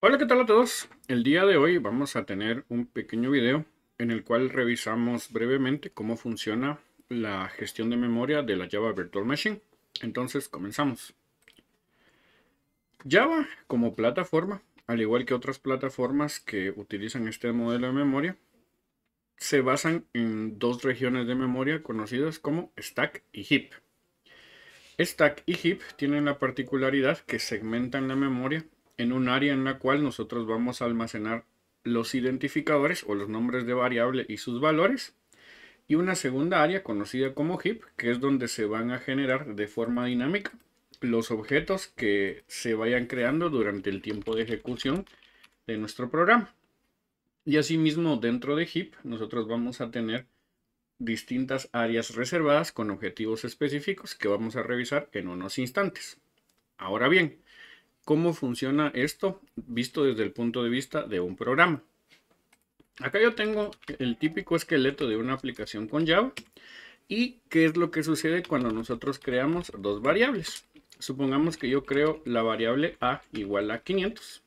Hola, ¿qué tal a todos? El día de hoy vamos a tener un pequeño video en el cual revisamos brevemente cómo funciona la gestión de memoria de la Java Virtual Machine. Entonces, comenzamos. Java como plataforma, al igual que otras plataformas que utilizan este modelo de memoria, se basan en dos regiones de memoria conocidas como Stack y Heap. Stack y Heap tienen la particularidad que segmentan la memoria en un área en la cual nosotros vamos a almacenar los identificadores o los nombres de variable y sus valores. Y una segunda área conocida como heap, que es donde se van a generar de forma dinámica los objetos que se vayan creando durante el tiempo de ejecución de nuestro programa. Y asimismo, dentro de heap, nosotros vamos a tener distintas áreas reservadas con objetivos específicos que vamos a revisar en unos instantes. Ahora bien, cómo funciona esto visto desde el punto de vista de un programa. Acá yo tengo el típico esqueleto de una aplicación con Java y qué es lo que sucede cuando nosotros creamos dos variables. Supongamos que yo creo la variable a igual a 500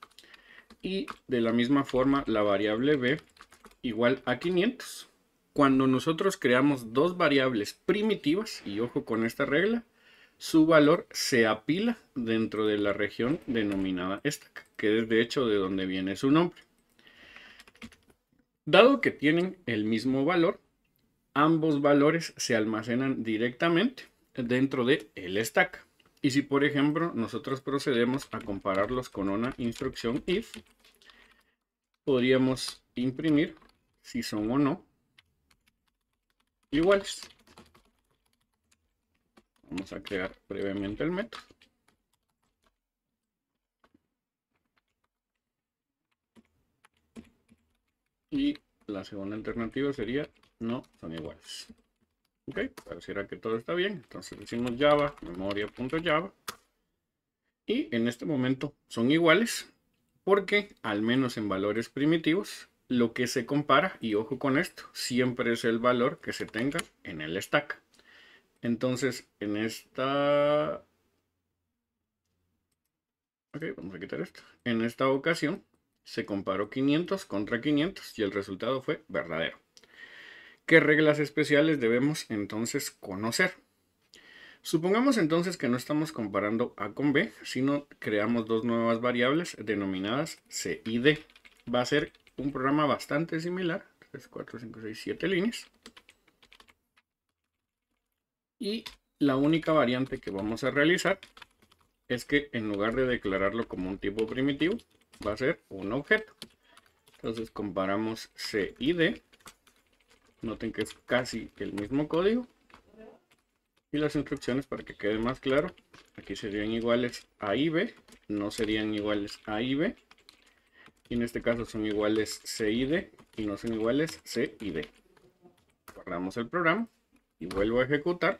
y de la misma forma la variable b igual a 500. Cuando nosotros creamos dos variables primitivas, y ojo con esta regla, su valor se apila dentro de la región denominada stack, que es de hecho de donde viene su nombre. Dado que tienen el mismo valor, ambos valores se almacenan directamente dentro de el stack. Y si por ejemplo nosotros procedemos a compararlos con una instrucción if, podríamos imprimir si son o no iguales. Vamos a crear brevemente el método. Y la segunda alternativa sería no son iguales. Ok, pareciera que todo está bien. Entonces decimos java, memoria.java. Y en este momento son iguales porque, al menos en valores primitivos, lo que se compara, y ojo con esto, siempre es el valor que se tenga en el stack. Entonces, en esta... vamos a quitar esto. En esta ocasión se comparó 500 contra 500 y el resultado fue verdadero. ¿Qué reglas especiales debemos entonces conocer? Supongamos entonces que no estamos comparando A con B, sino creamos dos nuevas variables denominadas C y D. Va a ser un programa bastante similar, 3, 4, 5, 6, 7 líneas. Y la única variante que vamos a realizar es que en lugar de declararlo como un tipo primitivo, va a ser un objeto. Entonces comparamos C y D. Noten que es casi el mismo código. Y las instrucciones para que quede más claro. Aquí serían iguales a y B. No serían iguales a y B. Y en este caso son iguales C y D. Y no son iguales C y D. Guardamos el programa. Y vuelvo a ejecutar.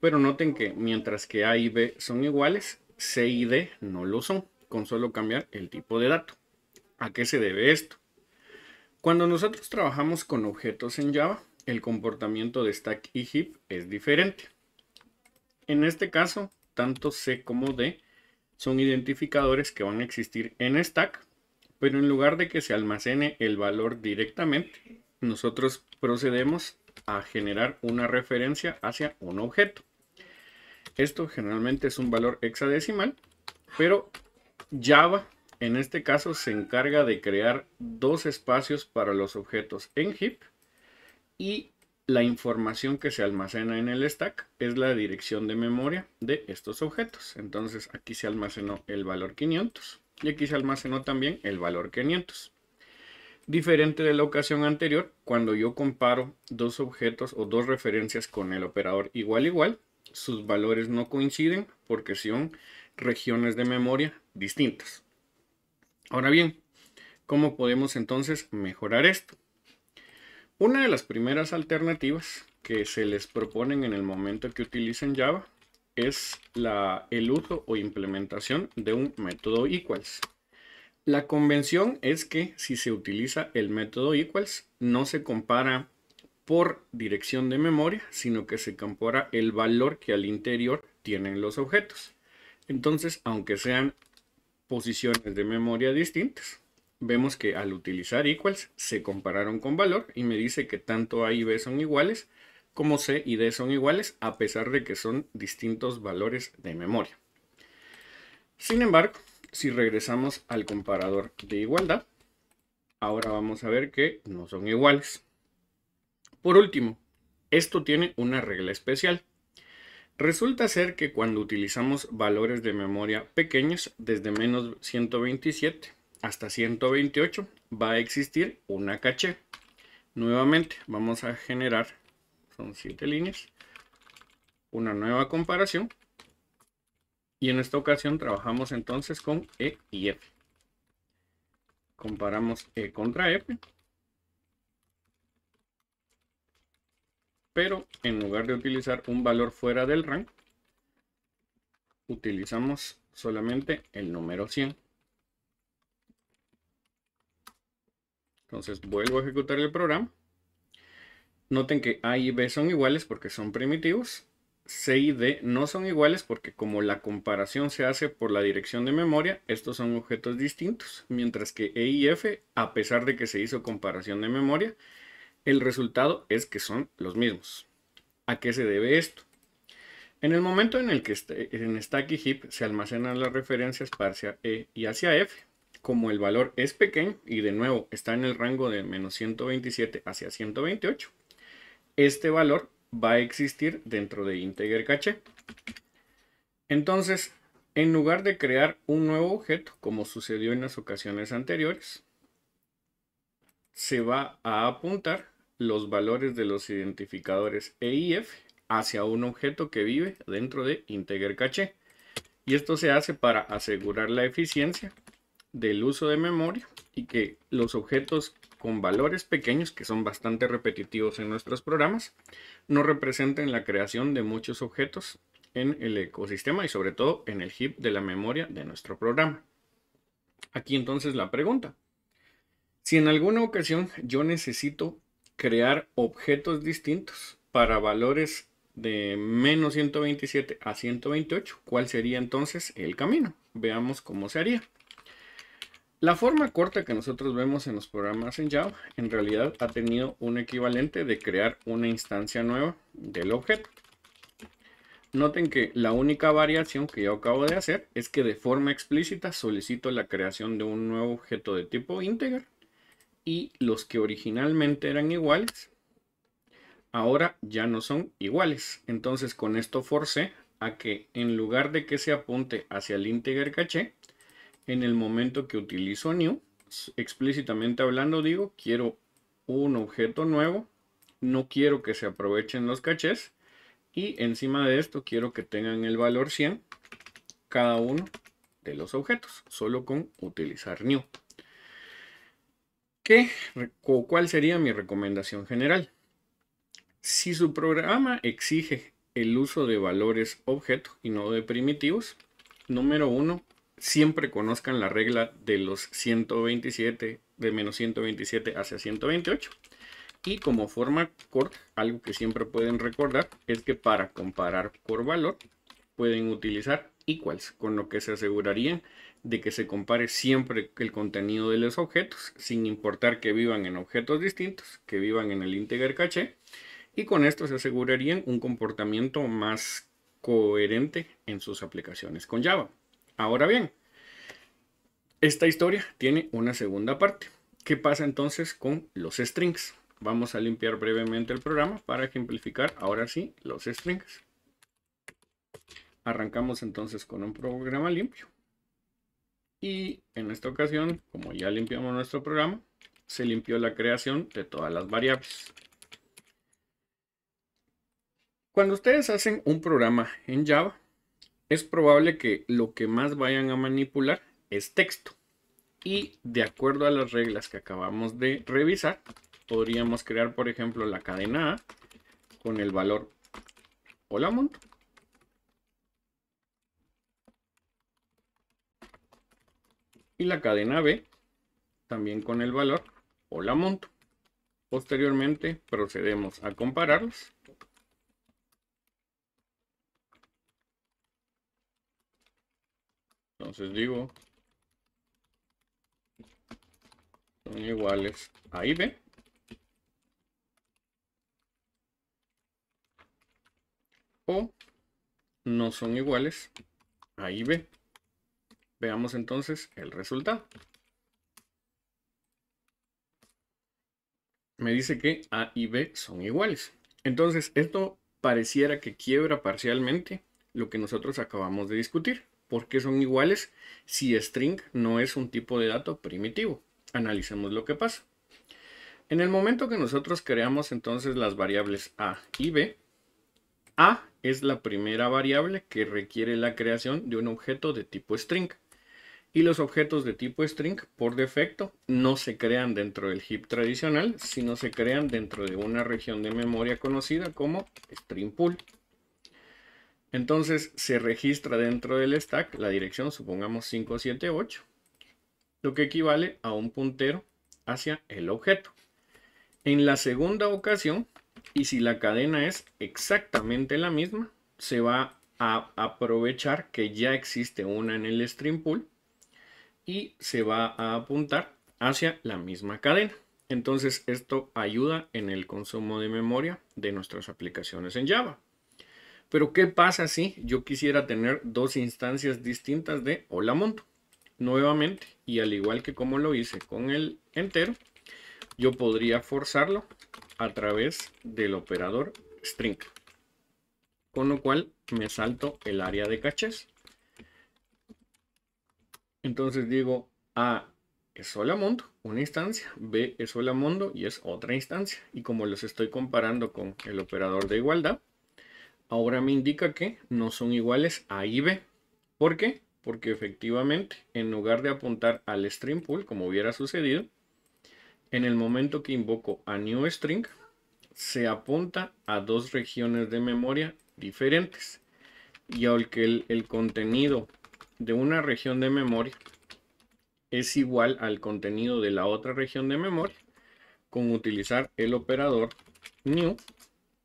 Pero noten que mientras que A y B son iguales, C y D no lo son, con solo cambiar el tipo de dato. ¿A qué se debe esto? Cuando nosotros trabajamos con objetos en Java, el comportamiento de stack y heap es diferente. En este caso, tanto C como D son identificadores que van a existir en stack, pero en lugar de que se almacene el valor directamente, nosotros procedemos a generar una referencia hacia un objeto. Esto generalmente es un valor hexadecimal, pero Java en este caso se encarga de crear dos espacios para los objetos en heap y la información que se almacena en el stack es la dirección de memoria de estos objetos. Entonces aquí se almacenó el valor 500 y aquí se almacenó también el valor 500. Diferente de la ocasión anterior, cuando yo comparo dos objetos o dos referencias con el operador igual igual, sus valores no coinciden porque son regiones de memoria distintas. Ahora bien, ¿cómo podemos entonces mejorar esto? Una de las primeras alternativas que se les proponen en el momento que utilicen Java es la, el uso o implementación de un método equals. La convención es que si se utiliza el método equals, no se compara por dirección de memoria, sino que se compara el valor que al interior tienen los objetos. Entonces, aunque sean posiciones de memoria distintas, vemos que al utilizar equals se compararon con valor y me dice que tanto A y B son iguales como C y D son iguales a pesar de que son distintos valores de memoria. Sin embargo, si regresamos al comparador de igualdad, ahora vamos a ver que no son iguales. Por último, esto tiene una regla especial. Resulta ser que cuando utilizamos valores de memoria pequeños, desde menos 127 hasta 128, va a existir una caché. Nuevamente vamos a generar, son siete líneas, una nueva comparación. Y en esta ocasión trabajamos entonces con E y F. Comparamos E contra F pero en lugar de utilizar un valor fuera del rank, utilizamos solamente el número 100. Entonces vuelvo a ejecutar el programa. Noten que A y B son iguales porque son primitivos. C y D no son iguales porque como la comparación se hace por la dirección de memoria, estos son objetos distintos, mientras que E y F, a pesar de que se hizo comparación de memoria, el resultado es que son los mismos. ¿A qué se debe esto? En el momento en el que este, en Stack y Heap se almacenan las referencias parcia hacia E y hacia F, como el valor es pequeño y de nuevo está en el rango de menos 127 hacia 128, este valor va a existir dentro de integer Cache. Entonces, en lugar de crear un nuevo objeto, como sucedió en las ocasiones anteriores, se va a apuntar los valores de los identificadores E y F hacia un objeto que vive dentro de Integer Cache. Y esto se hace para asegurar la eficiencia del uso de memoria y que los objetos con valores pequeños, que son bastante repetitivos en nuestros programas, no representen la creación de muchos objetos en el ecosistema y sobre todo en el heap de la memoria de nuestro programa. Aquí entonces la pregunta. Si en alguna ocasión yo necesito crear objetos distintos para valores de menos 127 a 128. ¿Cuál sería entonces el camino? Veamos cómo se haría. La forma corta que nosotros vemos en los programas en Java en realidad ha tenido un equivalente de crear una instancia nueva del objeto. Noten que la única variación que yo acabo de hacer es que de forma explícita solicito la creación de un nuevo objeto de tipo integer y los que originalmente eran iguales, ahora ya no son iguales. Entonces con esto force a que en lugar de que se apunte hacia el integer caché, en el momento que utilizo new, explícitamente hablando digo, quiero un objeto nuevo, no quiero que se aprovechen los cachés y encima de esto quiero que tengan el valor 100 cada uno de los objetos, solo con utilizar new cuál sería mi recomendación general? Si su programa exige el uso de valores objeto y no de primitivos, número uno, siempre conozcan la regla de los 127, de menos 127 hacia 128. Y como forma corta, algo que siempre pueden recordar es que para comparar por valor pueden utilizar equals, con lo que se asegurarían de que se compare siempre el contenido de los objetos, sin importar que vivan en objetos distintos, que vivan en el integer caché, y con esto se asegurarían un comportamiento más coherente en sus aplicaciones con Java. Ahora bien, esta historia tiene una segunda parte. ¿Qué pasa entonces con los strings? Vamos a limpiar brevemente el programa para ejemplificar ahora sí los strings. Arrancamos entonces con un programa limpio. Y en esta ocasión, como ya limpiamos nuestro programa, se limpió la creación de todas las variables. Cuando ustedes hacen un programa en Java, es probable que lo que más vayan a manipular es texto. Y de acuerdo a las reglas que acabamos de revisar, podríamos crear, por ejemplo, la cadena A con el valor hola mundo y la cadena B, también con el valor, o la monto. Posteriormente procedemos a compararlos. Entonces digo, son iguales a ib B. O no son iguales a ib B. Veamos entonces el resultado. Me dice que A y B son iguales. Entonces, esto pareciera que quiebra parcialmente lo que nosotros acabamos de discutir. ¿Por qué son iguales si string no es un tipo de dato primitivo? Analicemos lo que pasa. En el momento que nosotros creamos entonces las variables A y B, A es la primera variable que requiere la creación de un objeto de tipo string y los objetos de tipo string por defecto no se crean dentro del heap tradicional, sino se crean dentro de una región de memoria conocida como string pool. Entonces se registra dentro del stack la dirección, supongamos 578, lo que equivale a un puntero hacia el objeto. En la segunda ocasión, y si la cadena es exactamente la misma, se va a aprovechar que ya existe una en el string pool y se va a apuntar hacia la misma cadena. Entonces esto ayuda en el consumo de memoria de nuestras aplicaciones en Java. Pero ¿qué pasa si yo quisiera tener dos instancias distintas de hola monto? Nuevamente, y al igual que como lo hice con el entero, yo podría forzarlo a través del operador string. Con lo cual me salto el área de cachés entonces digo, A es mundo una instancia, B es mundo y es otra instancia. Y como los estoy comparando con el operador de igualdad, ahora me indica que no son iguales A y B. ¿Por qué? Porque efectivamente, en lugar de apuntar al string pool, como hubiera sucedido, en el momento que invoco a new string, se apunta a dos regiones de memoria diferentes. Y aunque el contenido de una región de memoria es igual al contenido de la otra región de memoria con utilizar el operador new.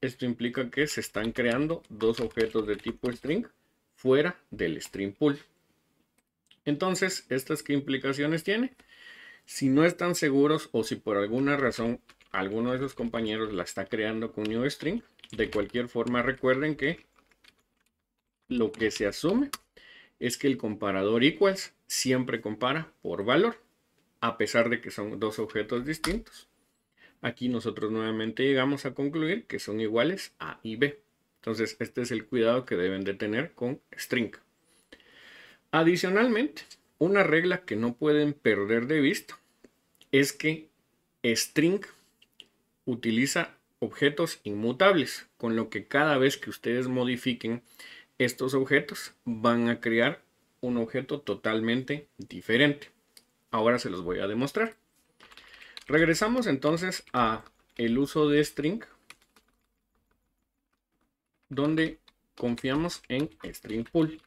Esto implica que se están creando dos objetos de tipo string fuera del string pool. Entonces, ¿estas qué implicaciones tiene? Si no están seguros o si por alguna razón alguno de sus compañeros la está creando con new string, de cualquier forma recuerden que lo que se asume es que el comparador equals siempre compara por valor, a pesar de que son dos objetos distintos. Aquí nosotros nuevamente llegamos a concluir que son iguales A y B. Entonces, este es el cuidado que deben de tener con string. Adicionalmente, una regla que no pueden perder de vista es que string utiliza objetos inmutables, con lo que cada vez que ustedes modifiquen estos objetos van a crear un objeto totalmente diferente. Ahora se los voy a demostrar. Regresamos entonces a el uso de string donde confiamos en string pool.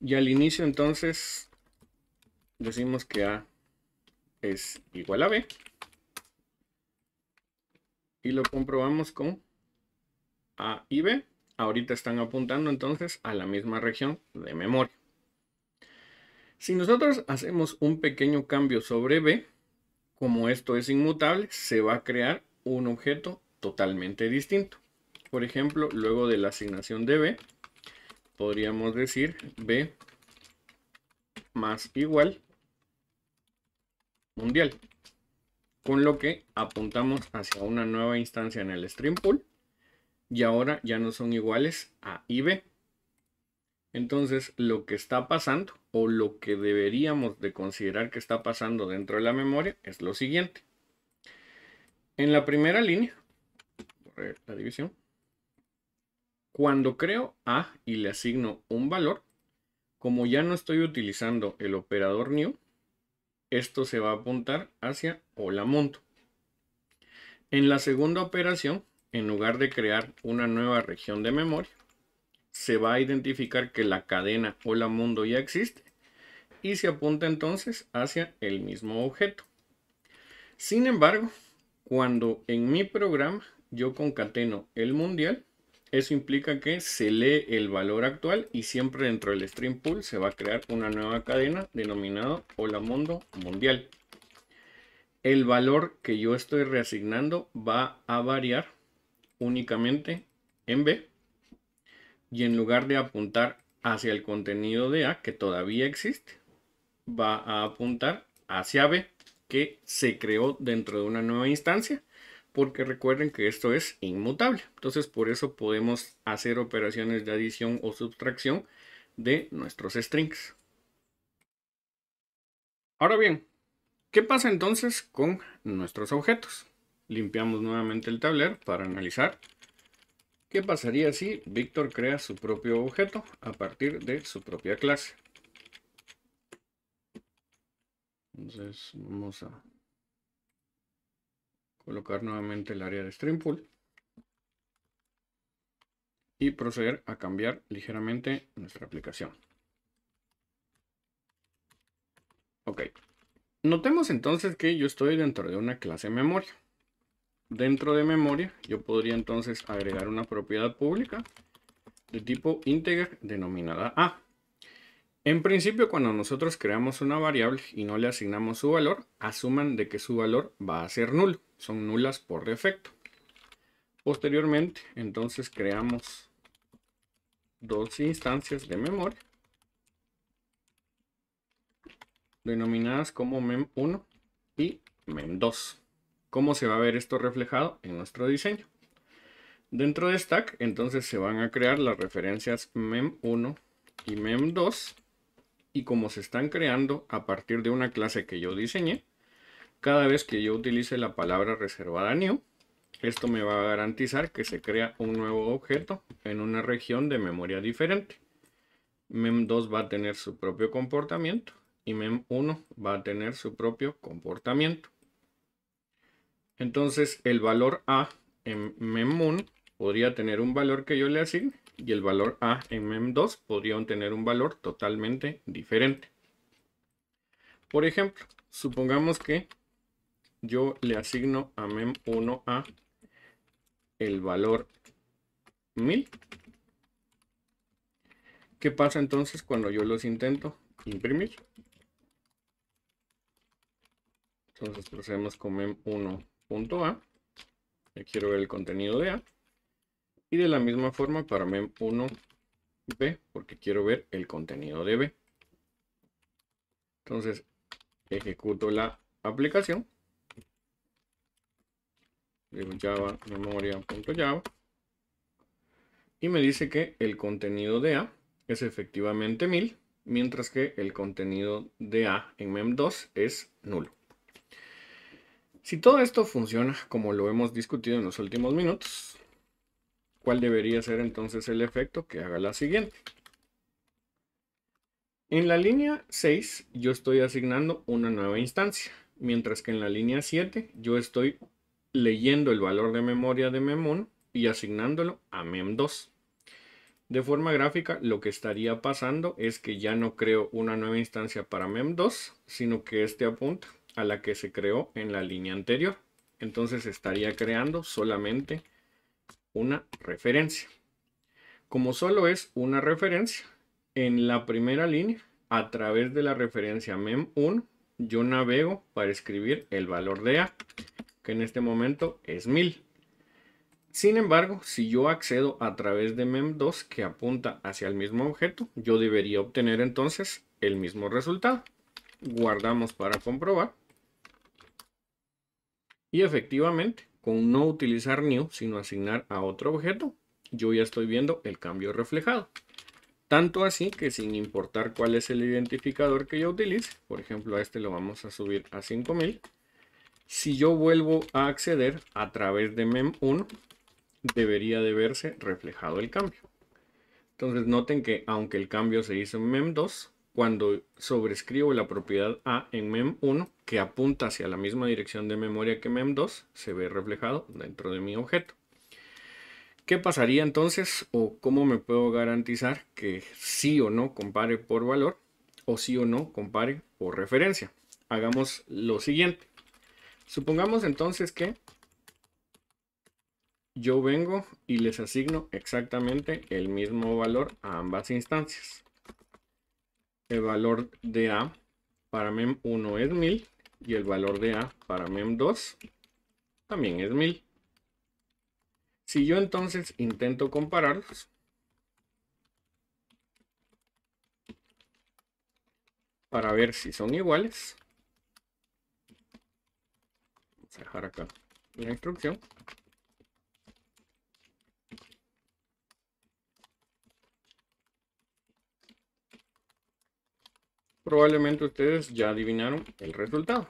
Y al inicio entonces decimos que A es igual a B. Y lo comprobamos con A y B ahorita están apuntando entonces a la misma región de memoria. Si nosotros hacemos un pequeño cambio sobre B, como esto es inmutable, se va a crear un objeto totalmente distinto. Por ejemplo, luego de la asignación de B, podríamos decir B más igual mundial. Con lo que apuntamos hacia una nueva instancia en el stream pool y ahora ya no son iguales a y b. Entonces, lo que está pasando o lo que deberíamos de considerar que está pasando dentro de la memoria es lo siguiente. En la primera línea, la división, cuando creo a y le asigno un valor, como ya no estoy utilizando el operador new, esto se va a apuntar hacia hola monto. En la segunda operación, en lugar de crear una nueva región de memoria, se va a identificar que la cadena hola mundo ya existe y se apunta entonces hacia el mismo objeto. Sin embargo, cuando en mi programa yo concateno el mundial, eso implica que se lee el valor actual y siempre dentro del stream pool se va a crear una nueva cadena denominada hola mundo mundial. El valor que yo estoy reasignando va a variar únicamente en B y en lugar de apuntar hacia el contenido de A que todavía existe, va a apuntar hacia B que se creó dentro de una nueva instancia porque recuerden que esto es inmutable. Entonces por eso podemos hacer operaciones de adición o sustracción de nuestros strings. Ahora bien, ¿qué pasa entonces con nuestros objetos? Limpiamos nuevamente el tablero para analizar. ¿Qué pasaría si Víctor crea su propio objeto a partir de su propia clase? Entonces vamos a colocar nuevamente el área de Stream y proceder a cambiar ligeramente nuestra aplicación. Ok. Notemos entonces que yo estoy dentro de una clase memoria dentro de memoria, yo podría entonces agregar una propiedad pública de tipo integer denominada a. En principio, cuando nosotros creamos una variable y no le asignamos su valor, asuman de que su valor va a ser nulo. Son nulas por defecto. Posteriormente, entonces creamos dos instancias de memoria denominadas como mem1 y mem2. ¿Cómo se va a ver esto reflejado en nuestro diseño? Dentro de Stack, entonces se van a crear las referencias mem1 y mem2. Y como se están creando a partir de una clase que yo diseñé, cada vez que yo utilice la palabra reservada new, esto me va a garantizar que se crea un nuevo objeto en una región de memoria diferente. Mem2 va a tener su propio comportamiento y Mem1 va a tener su propio comportamiento. Entonces el valor A en mem1 podría tener un valor que yo le asigne y el valor A en mem2 podría tener un valor totalmente diferente. Por ejemplo, supongamos que yo le asigno a mem1a el valor 1000. ¿Qué pasa entonces cuando yo los intento imprimir? Entonces procedemos con mem1 a, y quiero ver el contenido de A. Y de la misma forma para mem1b, porque quiero ver el contenido de B. Entonces, ejecuto la aplicación. Digo java memoria.java. Y me dice que el contenido de A es efectivamente 1000, mientras que el contenido de A en mem2 es nulo. Si todo esto funciona como lo hemos discutido en los últimos minutos, ¿cuál debería ser entonces el efecto que haga la siguiente? En la línea 6 yo estoy asignando una nueva instancia, mientras que en la línea 7 yo estoy leyendo el valor de memoria de mem1 y asignándolo a mem2. De forma gráfica, lo que estaría pasando es que ya no creo una nueva instancia para mem2, sino que este apunta a la que se creó en la línea anterior. Entonces estaría creando solamente una referencia. Como solo es una referencia, en la primera línea, a través de la referencia mem1, yo navego para escribir el valor de A, que en este momento es 1000. Sin embargo, si yo accedo a través de mem2 que apunta hacia el mismo objeto, yo debería obtener entonces el mismo resultado. Guardamos para comprobar. Y efectivamente, con no utilizar new, sino asignar a otro objeto, yo ya estoy viendo el cambio reflejado. Tanto así que sin importar cuál es el identificador que yo utilice, por ejemplo a este lo vamos a subir a 5000, si yo vuelvo a acceder a través de mem1, debería de verse reflejado el cambio. Entonces noten que aunque el cambio se hizo en mem2, cuando sobrescribo la propiedad A en mem1 que apunta hacia la misma dirección de memoria que mem2 se ve reflejado dentro de mi objeto. ¿Qué pasaría entonces o cómo me puedo garantizar que sí o no compare por valor o sí o no compare por referencia? Hagamos lo siguiente. Supongamos entonces que yo vengo y les asigno exactamente el mismo valor a ambas instancias el valor de A para mem1 es 1000 y el valor de A para mem2 también es 1000. Si yo entonces intento compararlos, para ver si son iguales, vamos a dejar acá la instrucción. Probablemente ustedes ya adivinaron el resultado.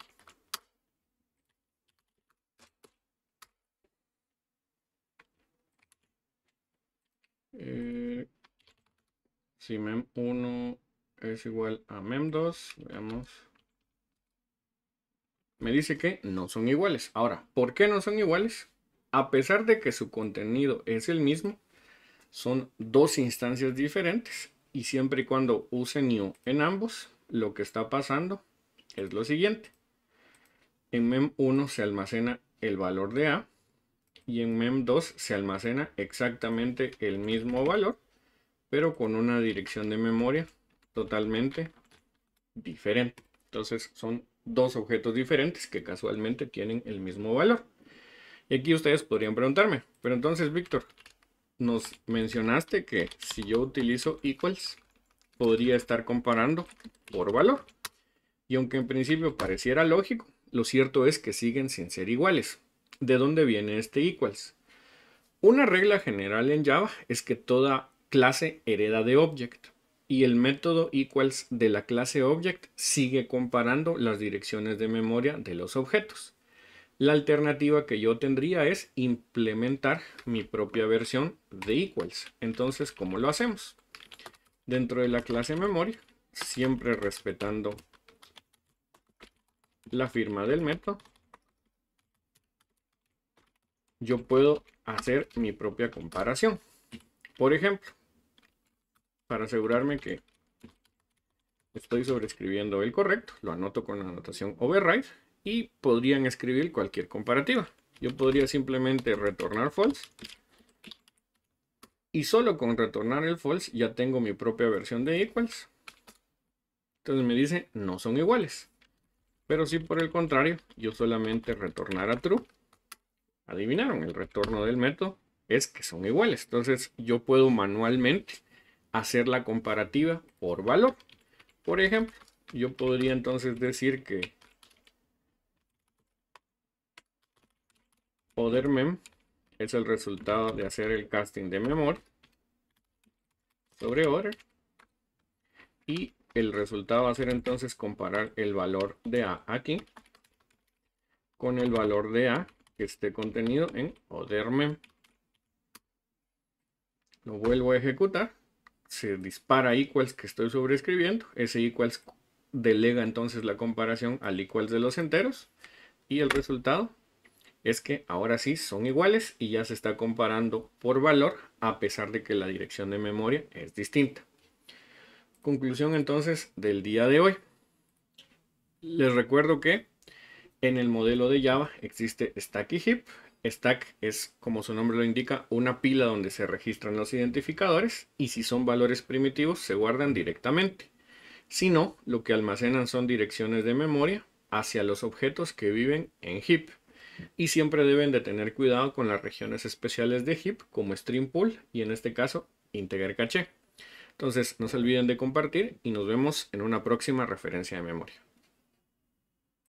Eh, si mem1 es igual a mem2, veamos. Me dice que no son iguales. Ahora, ¿por qué no son iguales? A pesar de que su contenido es el mismo, son dos instancias diferentes y siempre y cuando use new en ambos, lo que está pasando es lo siguiente. En MEM1 se almacena el valor de A y en MEM2 se almacena exactamente el mismo valor, pero con una dirección de memoria totalmente diferente. Entonces son dos objetos diferentes que casualmente tienen el mismo valor. Y aquí ustedes podrían preguntarme, pero entonces Víctor, nos mencionaste que si yo utilizo equals, podría estar comparando por valor. Y aunque en principio pareciera lógico, lo cierto es que siguen sin ser iguales. ¿De dónde viene este equals? Una regla general en Java es que toda clase hereda de object y el método equals de la clase object sigue comparando las direcciones de memoria de los objetos. La alternativa que yo tendría es implementar mi propia versión de equals. Entonces, ¿cómo lo hacemos? dentro de la clase memoria, siempre respetando la firma del método, yo puedo hacer mi propia comparación. Por ejemplo, para asegurarme que estoy sobreescribiendo el correcto, lo anoto con la anotación override y podrían escribir cualquier comparativa. Yo podría simplemente retornar false y solo con retornar el false ya tengo mi propia versión de equals. Entonces me dice, no son iguales. Pero si por el contrario, yo solamente retornara true. Adivinaron, el retorno del método es que son iguales. Entonces yo puedo manualmente hacer la comparativa por valor. Por ejemplo, yo podría entonces decir que poderme es el resultado de hacer el casting de memoria. sobre order y el resultado va a ser entonces comparar el valor de A aquí con el valor de A que esté contenido en odermem. Lo vuelvo a ejecutar. Se dispara equals que estoy sobreescribiendo. Ese equals delega entonces la comparación al equals de los enteros. Y el resultado es que ahora sí son iguales y ya se está comparando por valor a pesar de que la dirección de memoria es distinta. Conclusión entonces del día de hoy. Les recuerdo que en el modelo de Java existe stack y heap. Stack es, como su nombre lo indica, una pila donde se registran los identificadores y si son valores primitivos se guardan directamente. Si no, lo que almacenan son direcciones de memoria hacia los objetos que viven en heap y siempre deben de tener cuidado con las regiones especiales de heap como Stream Pool y en este caso Integer caché. Entonces no se olviden de compartir y nos vemos en una próxima referencia de memoria.